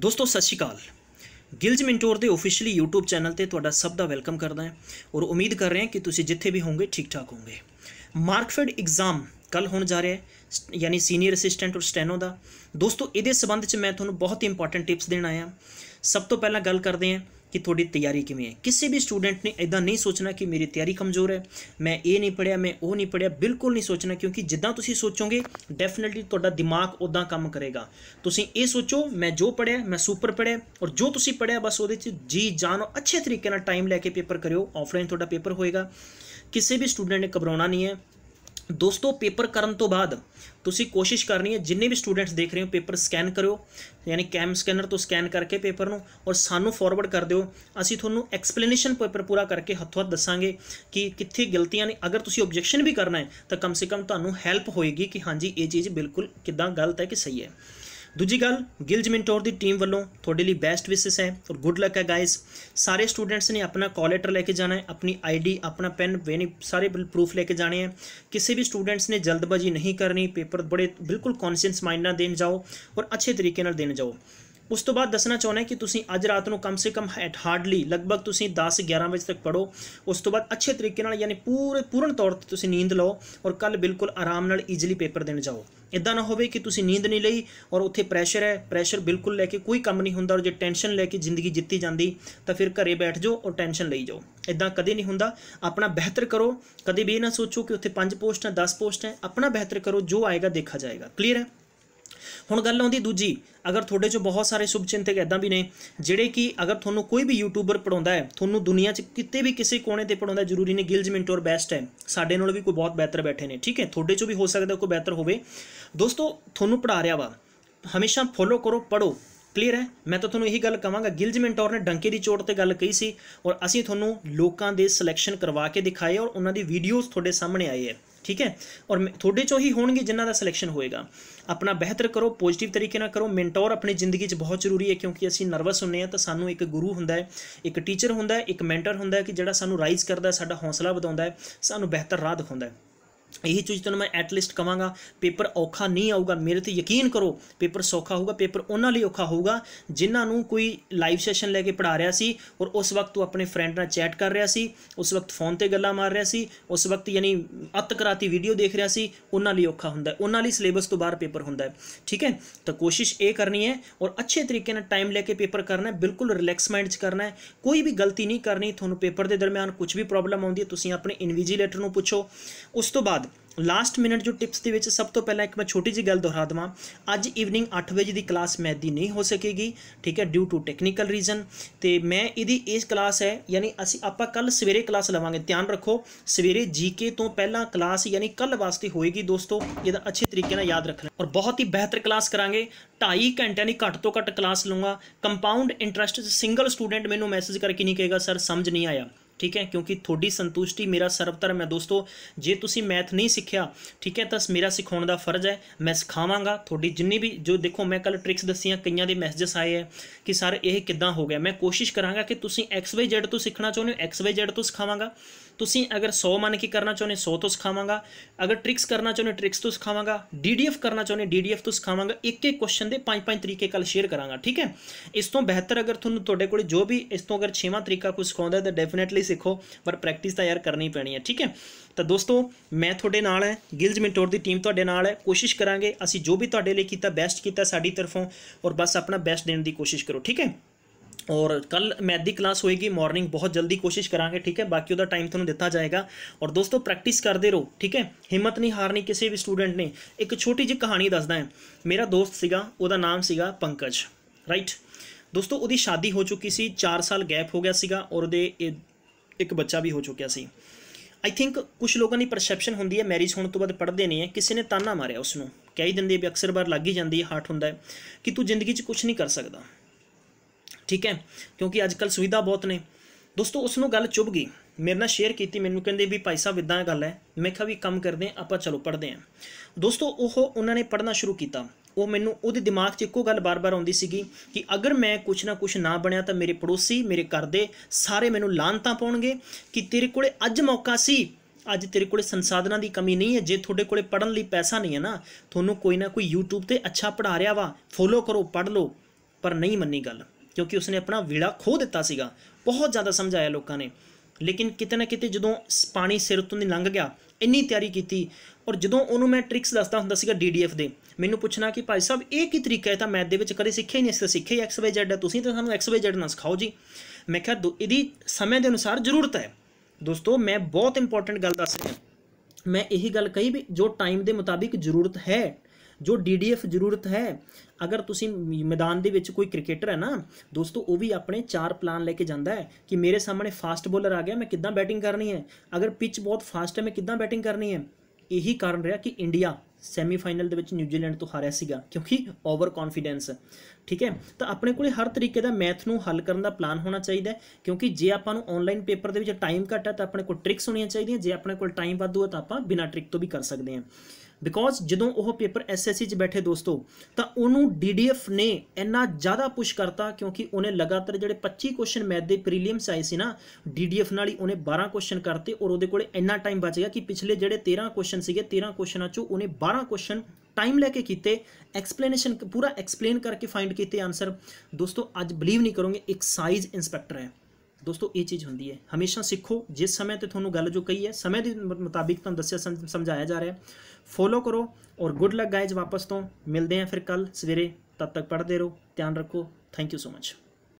ਦੋਸਤੋ ਸਤਿ ਸ਼੍ਰੀ ਅਕਾਲ ਗਿਲਜ ਮਿੰਟੋਰ ਦੇ ਅਫੀਸ਼ੀਅਲੀ YouTube ਚੈਨਲ ਤੇ ਤੁਹਾਡਾ ਸਭ ਦਾ ਵੈਲਕਮ ਕਰਦਾ ਹਾਂ ਔਰ ਉਮੀਦ ਕਰ ਰਹੇ ਹਾਂ ਕਿ ਤੁਸੀਂ ਜਿੱਥੇ ਵੀ ਹੋਵੋਗੇ ਠੀਕ ਠਾਕ ਹੋਵੋਗੇ ਮਾਰਕਫੈਡ ਐਗਜ਼ਾਮ ਕੱਲ ਹੋਣ ਜਾ ਰਿਹਾ ਹੈ ਯਾਨੀ ਸੀਨੀਅਰ ਅਸਿਸਟੈਂਟ ਔਰ ਸਟੈਨੋ ਦਾ ਦੋਸਤੋ ਇਹਦੇ ਸੰਬੰਧ ਵਿੱਚ ਮੈਂ ਤੁਹਾਨੂੰ ਬਹੁਤ ਹੀ ਇੰਪੋਰਟੈਂਟ ਟਿਪਸ ਦੇਣ ਆਇਆ ਸਭ ਤੋਂ ਪਹਿਲਾਂ ਗੱਲ ਕਰਦੇ ਹਾਂ ਕਿ ਤੁਹਾਡੀ ਤਿਆਰੀ ਕਿਵੇਂ ਹੈ ਕਿਸੇ ਵੀ ਸਟੂਡੈਂਟ ਨੇ ਇਦਾਂ ਨਹੀਂ ਸੋਚਣਾ ਕਿ ਮੇਰੀ ਤਿਆਰੀ ਕਮਜ਼ੋਰ ਹੈ ਮੈਂ ਇਹ ਨਹੀਂ ਪੜਿਆ ਮੈਂ ਉਹ ਨਹੀਂ ਪੜਿਆ ਬਿਲਕੁਲ ਨਹੀਂ ਸੋਚਣਾ ਕਿਉਂਕਿ ਜਿੱਦਾਂ ਤੁਸੀਂ ਸੋਚੋਗੇ ਡੈਫੀਨਿਟਲੀ ਤੁਹਾਡਾ ਦਿਮਾਗ ਉਦਾਂ ਕੰਮ ਕਰੇਗਾ ਤੁਸੀਂ ਇਹ ਸੋਚੋ ਮੈਂ ਜੋ ਪੜਿਆ ਮੈਂ ਸੁਪਰ ਪੜਿਆ ਔਰ ਜੋ ਤੁਸੀਂ ਪੜਿਆ ਬਸ ਉਹਦੇ 'ਚ ਜੀ ਜਾਨੋ ਅੱਛੇ ਤਰੀਕੇ ਨਾਲ ਟਾਈਮ ਲੈ ਕੇ ਪੇਪਰ ਕਰਿਓ ਆਫਲਾਈਨ ਤੁਹਾਡਾ ਪੇਪਰ ਹੋਏਗਾ ਕਿਸੇ ਵੀ ਸਟੂਡੈਂਟ ਨੇ ਘਬਰਾਉਣਾ ਨਹੀਂ ਹੈ ਦੋਸਤੋ ਪੇਪਰ ਕਰਨ ਤੋਂ ਬਾਅਦ ਤੁਸੀਂ ਕੋਸ਼ਿਸ਼ ਕਰਨੀ ਹੈ ਜਿੰਨੇ ਵੀ ਸਟੂਡੈਂਟਸ ਦੇਖ ਰਹੇ ਹੋ ਪੇਪਰ ਸਕੈਨ ਕਰਿਓ ਯਾਨੀ ਕੈਮ ਸਕੈਨਰ ਤੋਂ ਸਕੈਨ ਕਰਕੇ ਪੇਪਰ ਨੂੰ ਔਰ ਸਾਨੂੰ ਫਾਰਵਰਡ ਕਰ ਦਿਓ ਅਸੀਂ ਤੁਹਾਨੂੰ ਐਕਸਪਲੇਨੇਸ਼ਨ ਪੇਪਰ ਪੂਰਾ ਕਰਕੇ ਹੱਥੋਂ ਹੱਥ ਦੱਸਾਂਗੇ ਕਿ ਕਿੱਥੇ ਗਲਤੀਆਂ ਨੇ ਅਗਰ ਤੁਸੀਂ ਆਬਜੈਕਸ਼ਨ ਵੀ ਕਰਨਾ ਹੈ ਤਾਂ ਕਮ ਸੇ ਕਮ ਤੁਹਾਨੂੰ ਹੈਲਪ ਹੋਏਗੀ ਕਿ ਹਾਂਜੀ ਇਹ ਚੀਜ਼ ਬਿਲਕੁਲ ਕਿਦਾਂ ਗਲਤ ਹੈ ਕਿ ਸਹੀ ਹੈ ਦੂਜੀ ਗੱਲ ਗਿਲਜ ਮਿੰਟੋਰ ਦੀ ਟੀਮ ਵੱਲੋਂ ਤੁਹਾਡੇ ਲਈ ਬੈਸਟ ਵਿਸ਼ੇਸ ਹੈ ਔਰ ਗੁੱਡ ਲੱਕ ਹੈ ਗਾਇਸ ਸਾਰੇ ਸਟੂਡੈਂਟਸ ਨੇ ਆਪਣਾ ਕਾਲ ਲੈਟਰ ਲੈ ਕੇ ਜਾਣਾ ਹੈ ਆਪਣੀ ਆਈਡੀ ਆਪਣਾ ਪੈਨ ਵੈਨੀ ਸਾਰੇ ਪ੍ਰੂਫ ਲੈ ਕੇ ਜਾਣੇ ਹੈ ਕਿਸੇ ਵੀ ਸਟੂਡੈਂਟਸ ਨੇ ਜਲਦਬਾਜ਼ੀ ਨਹੀਂ ਕਰਨੀ ਪੇਪਰ ਬੜੇ ਬਿਲਕੁਲ ਕੌਨਸ਼ੀਅਸ ਮਾਈਂਡ ਨਾਲ ਦੇਣ ਜਾਓ ਔਰ ਅੱਛੇ ਤਰੀਕੇ ਨਾਲ ਦੇਣ ਜਾਓ ਉਸ ਤੋਂ ਬਾਅਦ ਦੱਸਣਾ ਚਾਹੁੰਦਾ ਕਿ ਤੁਸੀਂ ਅੱਜ ਰਾਤ ਨੂੰ ਕਮ ਸੇ ਕਮ ਐਟ ਹਾਰਡਲੀ ਲਗਭਗ ਤੁਸੀਂ 10 11 ਵਜੇ ਤੱਕ ਪੜੋ ਉਸ ਤੋਂ ਬਾਅਦ ਅੱਛੇ ਤਰੀਕੇ ਨਾਲ ਯਾਨੀ ਪੂਰੇ ਪੂਰਨ ਤੌਰ ਤੇ ਤੁਸੀਂ ਨੀਂਦ ਲਓ ਔਰ ਕੱਲ ਬਿਲਕੁਲ ਆਰਾਮ ਨਾਲ ਈਜ਼ੀਲੀ ਪੇਪਰ ਦੇਣ ਜਾਓ ਇਦਾਂ ਨਾ ਹੋਵੇ ਕਿ ਤੁਸੀਂ ਨੀਂਦ ਨਹੀਂ ਲਈ ਔਰ ਉੱਥੇ ਪ੍ਰੈਸ਼ਰ ਹੈ ਪ੍ਰੈਸ਼ਰ ਬਿਲਕੁਲ ਲੈ ਕੇ ਕੋਈ ਕੰਮ ਨਹੀਂ ਹੁੰਦਾ ਔਰ ਜੇ ਟੈਨਸ਼ਨ ਲੈ ਕੇ ਜ਼ਿੰਦਗੀ ਜਿੱਤੀ ਜਾਂਦੀ ਤਾਂ ਫਿਰ ਘਰੇ ਬੈਠ ਜਾਓ ਔਰ ਟੈਨਸ਼ਨ ਲਈ ਜਾਓ ਇਦਾਂ ਕਦੇ ਨਹੀਂ ਹੁੰਦਾ ਆਪਣਾ ਬਿਹਤਰ ਕਰੋ ਕਦੇ ਵੀ ਇਹ ਨਾ ਸੋਚੋ ਕਿ ਉੱਥੇ 5 ਪੋਸਟ ਹੈ 10 ਪੋਸਟ ਹੈ ਆਪਣਾ ਬਿਹਤਰ ਕਰੋ ਜੋ ਆਏਗਾ ਦੇਖਾ ਜਾਏਗਾ ਕਲੀਅਰ ਹੈ ਹੁਣ ਗੱਲ ਆਉਂਦੀ ਦੂਜੀ ਅਗਰ ਤੁਹਾਡੇ ਚੋਂ ਬਹੁਤ ਸਾਰੇ ਸੁਭਚਿੰਤਕ ਐਦਾਂ ਵੀ ਨੇ ਜਿਹੜੇ ਕਿ ਅਗਰ ਤੁਹਾਨੂੰ ਕੋਈ ਵੀ ਯੂਟਿਊਬਰ ਪੜਾਉਂਦਾ ਹੈ ਤੁਹਾਨੂੰ ਦੁਨੀਆ 'ਚ ਕਿਤੇ ਵੀ ਕਿਸੇ ਕੋਨੇ ਤੇ ਪੜਾਉਂਦਾ ਜ਼ਰੂਰੀ ਨਹੀਂ ਗਿਲਜ ਮਿੰਟੋਰ ਬੈਸਟ ਹੈ ਸਾਡੇ ਨਾਲ ਵੀ ਕੋਈ ਬਹੁਤ ਬਿਹਤਰ ਬੈਠੇ ਨੇ ਠੀਕ ਹੈ ਤੁਹਾਡੇ ਚੋਂ ਵੀ ਹੋ ਸਕਦਾ ਕੋਈ ਬਿਹਤਰ ਹੋਵੇ ਦੋਸਤੋ ਤੁਹਾਨੂੰ ਪੜਾ ਰਿਹਾ ਵਾ ਹਮੇਸ਼ਾ ਫੋਲੋ ਕਰੋ ਪੜੋ ਕਲੀਅਰ ਹੈ ਮੈਂ ਤਾਂ ਤੁਹਾਨੂੰ ਇਹੀ ਗੱਲ ਕਵਾਂਗਾ ਗਿਲਜ ਮਿੰਟੋਰ ਨੇ ਡੰਕੇ ਦੀ ਚੋਟ ਤੇ ਗੱਲ ਕਹੀ ਸੀ ਔਰ ਅਸੀਂ ਤੁਹਾਨੂੰ ਲੋਕਾਂ ਦੇ ਸਿਲੈਕਸ਼ਨ ਕਰਵਾ ਕੇ ਦਿਖਾਏ ਔਰ ਉਹਨਾਂ ਦੀ ਵੀਡੀਓਜ਼ ਤੁਹਾਡੇ ਸਾਹਮਣੇ ਆਈ ਹੈ ਠੀਕ ਹੈ ਔਰ ਤੁਹਾਡੇ ਚੋਂ ਹੀ ਹੋਣਗੇ ਜਿਨ੍ਹਾਂ ਦਾ ਸਿਲੈਕਸ਼ਨ ਹੋਏਗਾ ਆਪਣਾ ਬਿਹਤਰ ਕਰੋ ਪੋਜ਼ਿਟਿਵ ਤਰੀਕੇ ਨਾਲ ਕਰੋ ਮੈਂਟੋਰ ਆਪਣੀ ਜ਼ਿੰਦਗੀ 'ਚ ਬਹੁਤ ਜ਼ਰੂਰੀ ਹੈ ਕਿਉਂਕਿ ਅਸੀਂ ਨਰਵਸ ਹੁੰਨੇ ਆ ਤਾਂ ਸਾਨੂੰ ਇੱਕ ਗੁਰੂ ਹੁੰਦਾ ਹੈ ਇੱਕ ਟੀਚਰ ਹੁੰਦਾ ਹੈ ਇੱਕ ਮੈਂਟਰ ਹੁੰਦਾ ਹੈ ਕਿ ਜਿਹੜਾ ਸਾਨੂੰ ਰਾਈਜ਼ ਕਰਦਾ ਹੈ ਸਾਡਾ ਹੌਸਲਾ ਵਧਾਉਂਦਾ ਹੈ ਸਾਨੂੰ ਬਿਹਤਰ ਰਾਹ ਦਿਖਾਉਂਦਾ ਹੈ ਇਹੀ ਚੀਜ਼ ਤੁਹਾਨੂੰ ਮੈਂ ਐਟ ਲਿਸਟ ਕਵਾਂਗਾ ਪੇਪਰ ਔਖਾ ਨਹੀਂ ਆਊਗਾ ਮੇਰੇ ਤੇ ਯਕੀਨ ਕਰੋ ਪੇਪਰ ਸੌਖਾ ਹੋਊਗਾ ਪੇਪਰ ਉਹਨਾਂ ਲਈ ਔਖਾ ਹੋਊਗਾ ਜਿਨ੍ਹਾਂ ਨੂੰ ਕੋਈ ਲਾਈਵ ਸੈਸ਼ਨ ਲੈ ਕੇ ਪੜਾ ਰਿਹਾ ਸੀ ਔਰ ਉਸ ਵਕਤ ਉਹ ਆਪਣੇ ਫਰੈਂਡ ਨਾਲ ਚੈਟ ਕਰ ਰਿਹਾ ਸੀ ਉਸ ਵਕਤ ਫੋਨ ਤੇ ਗੱਲਾਂ ਮਾਰ ਰਿਹਾ ਸੀ ਉਸ ਵਕਤ ਯਾਨੀ ਅੱਤ ਕਰਾਤੀ ਵੀਡੀਓ ਦੇਖ ਰਿਹਾ ਸੀ ਉਹਨਾਂ ਲਈ ਔਖਾ ਹੁੰਦਾ ਹੈ ਉਹਨਾਂ ਲਈ ਸਿਲੇਬਸ ਤੋਂ ਬਾਹਰ ਪੇਪਰ ਹੁੰਦਾ ਹੈ ਠੀਕ ਹੈ ਤਾਂ ਕੋਸ਼ਿਸ਼ ਇਹ ਕਰਨੀ ਹੈ ਔਰ ਅੱਛੇ ਤਰੀਕੇ ਨਾਲ ਟਾਈਮ ਲੈ ਕੇ ਪੇਪਰ ਕਰਨਾ ਹੈ ਬਿਲਕੁਲ ਰਿਲੈਕਸ ਮਾਈਂਡ 'ਚ ਕਰਨਾ ਹੈ ਕੋਈ ਵੀ ਗਲਤੀ ਨਹੀਂ ਕਰਨੀ ਤੁਹਾਨੂੰ ਪੇਪਰ ਦੇ ਦਰਮਿਆਨ ਕੁਝ ਵੀ ਪ੍ਰੋਬਲਮ ਆਉਂਦੀ ਹੈ ਤੁਸੀਂ ਆਪਣੇ ਇਨਵਿਜੀਲੇਟਰ ਨੂੰ ਪੁੱਛੋ ਉਸ ਤੋਂ ਬਾਅਦ ਲਾਸਟ ਮਿੰਟ ਜੋ ਟਿਪਸ ਦੇ ਵਿੱਚ ਸਭ ਤੋਂ ਪਹਿਲਾਂ ਇੱਕ ਮੈਂ ਛੋਟੀ ਜੀ ਗੱਲ ਦੁਹਰਾ ਦਵਾਂ ਅੱਜ ਈਵਨਿੰਗ 8 ਵਜੇ ਦੀ ਕਲਾਸ ਮੈਦੀ ਦੀ ਨਹੀਂ ਹੋ ਸਕੇਗੀ ਠੀਕ ਹੈ ਡਿਊ ਟੂ ਟੈਕਨੀਕਲ ਰੀਜ਼ਨ ਤੇ ਮੈਂ ਇਹਦੀ ਇਸ ਕਲਾਸ ਹੈ ਯਾਨੀ ਅਸੀਂ ਆਪਾਂ ਕੱਲ ਸਵੇਰੇ ਕਲਾਸ ਲਵਾਂਗੇ ਧਿਆਨ ਰੱਖੋ ਸਵੇਰੇ ਜੀਕੇ ਤੋਂ ਪਹਿਲਾਂ ਕਲਾਸ ਯਾਨੀ ਕੱਲ ਵਾਸਤੇ ਹੋਏਗੀ ਦੋਸਤੋ ਇਹਦਾ ਅੱਛੇ ਤਰੀਕੇ ਨਾਲ ਯਾਦ ਰੱਖਣਾ ਔਰ ਬਹੁਤ ਹੀ ਬਿਹਤਰ ਕਲਾਸ ਕਰਾਂਗੇ 2.5 ਘੰਟਿਆਂ ਦੀ ਘੱਟ ਤੋਂ ਘੱਟ ਕਲਾਸ ਲਵਾਂਗਾ ਕੰਪਾਊਂਡ ਇੰਟਰਸਟ ਸਿੰਗਲ ਸਟੂਡੈਂਟ ਮੈਨੂੰ ਮੈਸੇਜ ਕਰਕੇ ਨਹੀਂ ਕਹੇਗਾ ਸਰ ਸਮਝ ਨਹੀਂ ਆਇਆ ਠੀਕ ਹੈ ਕਿਉਂਕਿ ਤੁਹਾਡੀ ਸੰਤੁਸ਼ਟੀ ਮੇਰਾ ਸਰਵ ਹੈ ਦੋਸਤੋ ਜੇ ਤੁਸੀਂ ਮੈਥ ਨਹੀਂ ਸਿੱਖਿਆ ਠੀਕ ਹੈ ਤਾਂ ਮੇਰਾ ਸਿਖਾਉਣ ਦਾ ਫਰਜ਼ ਹੈ ਮੈਂ ਸਿਖਾਵਾਂਗਾ ਤੁਹਾਡੀ ਜਿੰਨੀ ਵੀ ਜੋ ਦੇਖੋ ਮੈਂ ਕੱਲ ਟ੍ਰਿਕਸ ਦੱਸੀਆਂ ਕਈਆਂ ਦੇ ਮੈਸੇਜਸ ਆਏ ਹੈ ਕਿ ਸਰ ਇਹ ਕਿੱਦਾਂ ਹੋ ਗਿਆ ਮੈਂ ਕੋਸ਼ਿਸ਼ ਕਰਾਂਗਾ ਕਿ ਤੁਸੀਂ XYZ ਤੋਂ ਸਿੱਖਣਾ ਚਾਹੁੰਦੇ ਹੋ XYZ ਤੋਂ ਸਿਖਾਵਾਂਗਾ ਤੁਸੀਂ ਅਗਰ 100 ਮੰਨ ਕੇ ਕਰਨਾ ਚਾਹੁੰਦੇ 100 ਤੋਂ ਸਿਖਾਵਾਂਗਾ ਅਗਰ ਟ੍ਰਿਕਸ ਕਰਨਾ ਚਾਹੁੰਦੇ ਟ੍ਰਿਕਸ ਤੋਂ ਸਿਖਾਵਾਂਗਾ ਡੀਡੀਐਫ ਕਰਨਾ ਚਾਹੁੰਦੇ ਡੀਡੀਐਫ ਤੋਂ ਸਿਖਾਵਾਂਗਾ ਇੱਕ ਇੱਕ ਕੁਐਸਚਨ ਦੇ ਪੰਜ ਪੰਜ ਤਰੀਕੇ ਕੱਲ ਸ਼ੇਅਰ ਕਰਾਂਗਾ ਠੀਕ ਹੈ ਇਸ ਤੋਂ ਬਿਹਤਰ ਅਗਰ ਤੁਹਾਨੂੰ ਤੁਹਾਡੇ ਕੋਲ ਜੋ ਵੀ ਇਸ ਤੋਂ ਅਗਰ 6ਵਾਂ ਤਰੀਕਾ ਕੋਈ ਸਿਖਾਉਂਦਾ ਤਾਂ ਡੈਫੀਨਿਟਲੀ ਸਿੱਖੋ ਪਰ ਪ੍ਰੈਕਟਿਸ ਤਾਂ ਯਾਰ ਕਰਨੀ ਪੈਣੀ ਹੈ ਠੀਕ ਹੈ ਤਾਂ ਦੋਸਤੋ ਮੈਂ ਤੁਹਾਡੇ ਨਾਲ ਹੈ ਗਿਲਜ ਮੈਂਟੋਰ ਦੀ ਟੀਮ ਤੁਹਾਡੇ ਨਾਲ ਹੈ ਕੋਸ਼ਿਸ਼ ਕਰਾਂਗੇ ਅਸੀਂ ਜੋ ਵੀ ਤੁਹਾਡੇ ਲਈ ਕੀਤਾ ਬੈਸਟ ਕੀਤਾ ਸਾਡੀ ਤਰਫੋਂ ਔਰ ਬਸ ਆਪਣਾ ਬੈਸਟ ਦੇਣ ਦੀ ਕੋਸ਼ਿਸ਼ ਕਰੋ ਠੀਕ ਹੈ ਔਰ ਕੱਲ ਮੈਦੀ ਕਲਾਸ ਹੋਏਗੀ ਮਾਰਨਿੰਗ ਬਹੁਤ ਜਲਦੀ ਕੋਸ਼ਿਸ਼ ਕਰਾਂਗੇ ਠੀਕ ਹੈ ਬਾਕੀ ਉਹਦਾ ਟਾਈਮ ਤੁਹਾਨੂੰ ਦਿੱਤਾ ਜਾਏਗਾ ਔਰ ਦੋਸਤੋ ਪ੍ਰੈਕਟਿਸ ਕਰਦੇ ਰਹੋ ਠੀਕ ਹੈ ਹਿੰਮਤ ਨਹੀਂ ਹਾਰਨੀ ਕਿਸੇ ਵੀ ਸਟੂਡੈਂਟ ਨੇ ਇੱਕ ਛੋਟੀ ਜਿਹੀ ਕਹਾਣੀ ਦੱਸਦਾ ਹਾਂ ਮੇਰਾ ਦੋਸਤ ਸੀਗਾ ਉਹਦਾ ਨਾਮ ਸੀਗਾ ਪੰਕਜ ਰਾਈਟ ਦੋਸਤੋ ਉਹਦੀ ਸ਼ਾਦੀ ਹੋ ਚੁੱਕੀ ਸੀ 4 ਸਾਲ ਗੈਪ ਹੋ ਗਿਆ ਸੀਗਾ ਔਰ ਉਹਦੇ ਇੱਕ ਬੱਚਾ ਵੀ ਹੋ ਚੁੱਕਿਆ ਸੀ ਆਈ ਥਿੰਕ ਕੁਝ ਲੋਕਾਂ ਦੀ ਪਰਸੈਪਸ਼ਨ ਹੁੰਦੀ ਹੈ ਮੈਰਿਜ ਹੋਣ ਤੋਂ ਬਾਅਦ ਪੜਦੇ ਨਹੀਂ ਹੈ ਕਿਸੇ ਨੇ ਤਾਨਾ ਮਾਰਿਆ ਉਸ ਨੂੰ ਕਹਿ ਹੀ ਦਿੰਦੇ ਵੀ ਅਕਸਰ ਵਾਰ ਲੱਗ ਹੀ ਜਾਂਦੀ ਹੈ ਹਾਰਟ ਹੁੰਦਾ ਹੈ ਕਿ ਤੂੰ ਜ਼ਿੰਦਗੀ 'ਚ ਕੁਝ ਨਹੀਂ ਕਰ ਸਕਦਾ ਠੀਕ ਹੈ ਕਿਉਂਕਿ ਅੱਜ ਕੱਲ ਸੁਵਿਧਾ ਬਹੁਤ ਨੇ ਦੋਸਤੋ ਉਸ ਨੂੰ ਗੱਲ ਚੁੱਭ ਗਈ ਮੇਰੇ ਨਾਲ ਸ਼ੇਅਰ ਕੀਤੀ ਮੈਨੂੰ ਕਹਿੰਦੇ ਵੀ ਭਾਈ ਸਾਹਿਬ ਇਦਾਂ ਗੱਲ ਹੈ ਮੈਂ ਕਿਹਾ ਵੀ ਕੰਮ ਕਰਦੇ ਆ ਆਪਾਂ ਚਲੋ ਪੜਦੇ ਆ ਦੋਸਤੋ ਉਹ ਉਹਨਾਂ ਨੇ ਪੜਨਾ ਸ਼ੁਰੂ ਕੀਤਾ ਉਹ ਮੈਨੂੰ ਉਹਦੇ ਦਿਮਾਗ 'ਚ ਇੱਕੋ ਗੱਲ ਬਾਰ-ਬਾਰ ਆਉਂਦੀ ਸੀਗੀ ਕਿ ਅਗਰ ਮੈਂ ਕੁਛ ਨਾ ਕੁਛ ਨਾ ਬਣਿਆ ਤਾਂ ਮੇਰੇ ਪੜੋਸੀ ਮੇਰੇ ਘਰ ਦੇ ਸਾਰੇ ਮੈਨੂੰ ਲਾਂਤਾਂ ਪਾਉਣਗੇ ਕਿ ਤੇਰੇ ਕੋਲੇ ਅੱਜ ਮੌਕਾ ਸੀ ਅੱਜ ਤੇਰੇ ਕੋਲੇ ਸੰਸਾਧਨਾਂ ਦੀ ਕਮੀ ਨਹੀਂ ਹੈ ਜੇ ਤੁਹਾਡੇ ਕੋਲੇ ਪੜਨ ਲਈ ਪੈਸਾ ਨਹੀਂ ਹੈ ਨਾ ਤੁਹਾਨੂੰ ਕੋਈ ਨਾ ਕੋਈ YouTube ਤੇ ਅੱਛਾ ਪੜਾ ਰਿਹਾ ਵਾ ਫੋਲੋ ਕਰੋ ਪੜ ਲਓ ਪਰ ਨਹੀਂ ਮੰਨੀ ਗੱਲ ਕਿਉਂਕਿ ਉਸਨੇ ਆਪਣਾ ਵਿੜਾ ਖੋ ਦਿੱਤਾ ਸੀਗਾ ਬਹੁਤ ਜ਼ਿਆਦਾ ਸਮਝਾਇਆ ਲੋਕਾਂ ਨੇ ਲੇਕਿਨ ਕਿਤੇ ਨਾ ਕਿਤੇ ਜਦੋਂ ਪਾਣੀ ਸਿਰ ਉਤੋਂ ਦੀ ਲੰਘ ਗਿਆ ਇੰਨੀ ਤਿਆਰੀ ਕੀਤੀ ਔਰ ਜਦੋਂ ਉਹਨੂੰ ਮੈਂ ਟ੍ਰਿਕਸ ਦੱਸਦਾ ਹੁੰਦਾ ਸੀਗਾ ਡੀਡੀਐਫ ਦੇ ਮੈਨੂੰ ਪੁੱਛਣਾ ਕਿ ਭਾਈ ਸਾਹਿਬ ਇਹ ਕੀ ਤਰੀਕਾ ਹੈ ਤਾਂ ਮੈਥ ਦੇ ਵਿੱਚ ਕਦੇ ਸਿੱਖਿਆ ਹੀ ਨਹੀਂ ਅਸੀਂ ਤਰ੍ਹਾਂ ਸਿੱਖਿਆ ਐਕਸ ਵਾਈ ਜ਼ੈਡ ਤੁਸੀਂ ਤਾਂ ਸਾਨੂੰ ਐਕਸ ਵਾਈ ਜ਼ੈਡ ਨਾ ਸਿਖਾਓ ਜੀ ਮੈਂ ਕਿਹਾ ਇਹਦੀ ਸਮੇਂ ਦੇ ਅਨੁਸਾਰ ਜ਼ਰੂਰਤ ਹੈ ਦੋਸਤੋ ਮੈਂ ਬਹੁਤ ਇੰਪੋਰਟੈਂਟ ਗੱਲ ਦੱਸ ਰਿਹਾ ਮੈਂ ਇਹੀ ਗੱਲ ਕਹੀ ਵੀ ਜੋ ਟਾਈਮ ਦੇ ਮੁਤਾਬਿਕ ਜ਼ਰੂਰਤ ਹੈ ਜੋ ਡੀਡੀਐਫ ਜ਼ਰੂਰਤ ਹੈ ਅਗਰ ਤੁਸੀਂ ਮੈਦਾਨ ਦੇ ਵਿੱਚ ਕੋਈ ਕ੍ਰਿਕਟਰ ਹੈ ਨਾ ਦੋਸਤੋ ਉਹ ਵੀ ਆਪਣੇ ਚਾਰ ਪਲਾਨ ਲੈ ਕੇ ਜਾਂਦਾ ਹੈ ਕਿ ਮੇਰੇ ਸਾਹਮਣੇ ਫਾਸਟ ਬੋਲਰ ਆ ਗਿਆ ਮੈਂ ਕਿੱਦਾਂ ਬੈਟਿੰਗ ਕਰਨੀ ਹੈ ਅਗਰ ਪਿਚ ਬਹੁਤ ਫਾਸਟ ਹੈ ਮੈਂ ਕਿੱਦਾਂ ਬੈਟਿੰਗ ਕਰਨੀ ਹੈ ਇਹੀ ਕਾਰਨ ਰਿਹਾ ਕਿ ਇੰਡੀਆ ਸੈਮੀਫਾਈਨਲ ਦੇ ਵਿੱਚ ਨਿਊਜ਼ੀਲੈਂਡ ਤੋਂ ਹਾਰਿਆ ਸੀਗਾ ਕਿਉਂਕਿ ਓਵਰ ਕੌਨਫੀਡੈਂਸ ਠੀਕ ਹੈ ਤਾਂ ਆਪਣੇ ਕੋਲੇ ਹਰ ਤਰੀਕੇ ਦਾ ਮੈਥ ਨੂੰ ਹੱਲ ਕਰਨ ਦਾ ਪਲਾਨ ਹੋਣਾ ਚਾਹੀਦਾ ਕਿਉਂਕਿ ਜੇ ਆਪਾਂ ਨੂੰ ਆਨਲਾਈਨ ਪੇਪਰ ਦੇ ਵਿੱਚ ਟਾਈਮ ਘਟਾ ਹੈ ਤਾਂ ਆਪਣੇ ਕੋਲ ਟ੍ਰਿਕਸ ਹੋਣੀਆਂ ਚਾਹੀਦੀਆਂ ਜੇ ਆਪਣੇ ਕੋਲ ਟਾਈਮ ਵਾਧੂ ਹੈ ਤਾਂ ਆਪਾਂ ਬਿਨਾਂ ਟ੍ਰਿਕ ਤੋਂ ਵੀ ਕਰ ਸਕਦੇ ਹਾਂ ਬਿਕੋਜ਼ ਜਦੋਂ ਉਹ ਪੇਪਰ ਐਸਐਸਸੀ 'ਚ ਬੈਠੇ ਦੋਸਤੋ ਤਾਂ ਉਹਨੂੰ ਡੀਡੀਐਫ ਨੇ ਇੰਨਾ ਜ਼ਿਆਦਾ ਪੁਸ਼ ਕਰਤਾ ਕਿਉਂਕਿ ਉਹਨੇ ਲਗਾਤਾਰ ਜਿਹੜੇ 25 ਕੁਐਸਚਨ ਮੈਥ ਦੇ ਪ੍ਰੀਲੀਮਸ ਆਏ ਸੀ ਨਾ ਡੀਡੀਐਫ ਨਾਲ ਹੀ ਉਹਨੇ 12 ਕੁਐਸਚਨ ਕਰਤੇ ਔਰ ਉਹਦੇ ਕੋਲੇ ਇੰਨਾ ਟਾਈਮ ਬਚ ਗਿਆ ਕਿ ਪਿਛਲੇ ਜਿਹੜੇ 13 ਕੁਐਸਚਨ ਸੀਗੇ 13 ਕੁਐਸਚਨਾਂ 'ਚੋਂ ਉਹਨੇ 12 ਕੁਐਸਚਨ ਟਾਈਮ ਲੈ ਕੇ ਕੀਤੇ ਐਕਸਪਲੇਨੇਸ਼ਨ ਪੂਰਾ ਐਕਸਪਲੇਨ ਕਰਕੇ ਫਾਈਂਡ ਕੀਤੇ ਆਨਸਰ ਦੋਸਤੋ ਅੱਜ ਬਲੀਵ ਨਹੀਂ ਕਰੋਗੇ ਇੱਕ ਸਾਈਜ਼ ਇਨਸਪੈਕਟਰ ਹੈ ਦੋਸਤੋ ਇਹ ਚੀਜ਼ ਹੁੰਦੀ ਹੈ ਹਮੇਸ਼ਾ ਸਿੱਖੋ ਜਿਸ ਸਮੇਂ ਤੇ ਤੁਹਾਨੂੰ ਗੱਲ ਜੋ ਕਹੀ ਹੈ ਸਮੇਂ ਦੇ ਮੁਤਾਬਿਕ ਤੁਹਾਨੂੰ ਦੱਸਿਆ ਸਮਝਾਇਆ ਜਾ ਰਿਹਾ ਹੈ ਫੋਲੋ ਕਰੋ ਔਰ ਗੁੱਡ ਲੱਕ ਗਾਇਜ਼ ਵਾਪਸ ਤੋਂ ਮਿਲਦੇ ਹਾਂ ਫਿਰ ਕੱਲ ਸਵੇਰੇ ਤਦ ਤੱਕ ਪੜ੍ਹਦੇ ਰਹੋ ਧਿਆਨ ਰੱਖੋ ਥੈਂਕ ਯੂ ਸੋ ਮਚ